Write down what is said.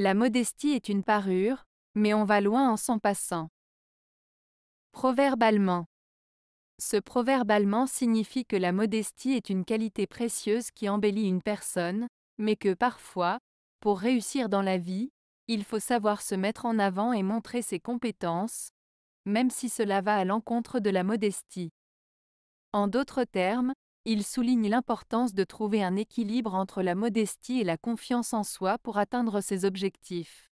La modestie est une parure, mais on va loin en s'en passant. Proverbalement Ce proverbe allemand signifie que la modestie est une qualité précieuse qui embellit une personne, mais que parfois, pour réussir dans la vie, il faut savoir se mettre en avant et montrer ses compétences, même si cela va à l'encontre de la modestie. En d'autres termes, il souligne l'importance de trouver un équilibre entre la modestie et la confiance en soi pour atteindre ses objectifs.